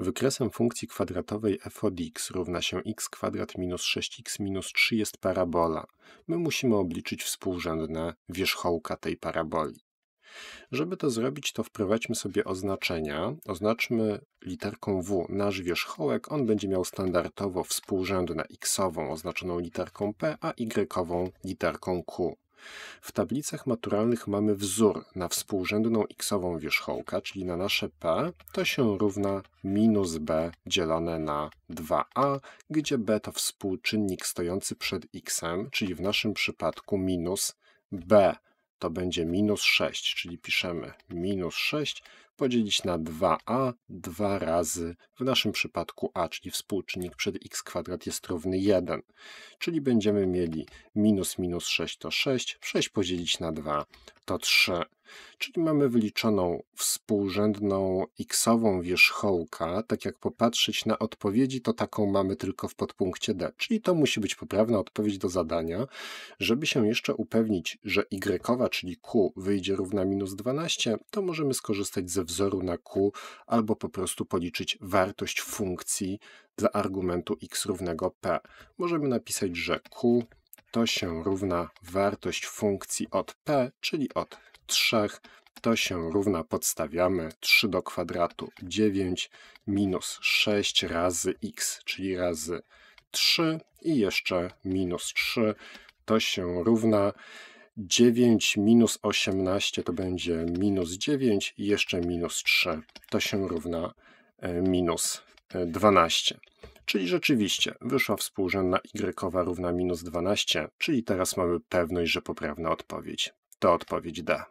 Wykresem funkcji kwadratowej f od x równa się x kwadrat minus 6x minus 3 jest parabola. My musimy obliczyć współrzędne wierzchołka tej paraboli. Żeby to zrobić, to wprowadźmy sobie oznaczenia. Oznaczmy literką w nasz wierzchołek. On będzie miał standardowo współrzędne x-ową oznaczoną literką p, a y-ową literką q. W tablicach maturalnych mamy wzór na współrzędną xową wierzchołka, czyli na nasze p to się równa minus b dzielone na 2a, gdzie b to współczynnik stojący przed xem, czyli w naszym przypadku minus b to będzie minus 6, czyli piszemy minus 6 podzielić na 2a dwa razy w naszym przypadku a, czyli współczynnik przed x kwadrat jest równy 1. Czyli będziemy mieli minus minus 6 to 6, 6 podzielić na 2 to 3. Czyli mamy wyliczoną współrzędną xową wierzchołka. Tak jak popatrzeć na odpowiedzi, to taką mamy tylko w podpunkcie D. Czyli to musi być poprawna odpowiedź do zadania. Żeby się jeszcze upewnić, że y, czyli q wyjdzie równa minus 12, to możemy skorzystać ze wzoru na q albo po prostu policzyć wartość funkcji za argumentu x równego p. Możemy napisać, że q to się równa wartość funkcji od p, czyli od 3, to się równa, podstawiamy 3 do kwadratu 9 minus 6 razy x, czyli razy 3 i jeszcze minus 3, to się równa 9 minus 18 to będzie minus 9 i jeszcze minus 3 to się równa e, minus 12. E, Czyli rzeczywiście wyszła współrzędna y równa minus 12, czyli teraz mamy pewność, że poprawna odpowiedź. To odpowiedź D.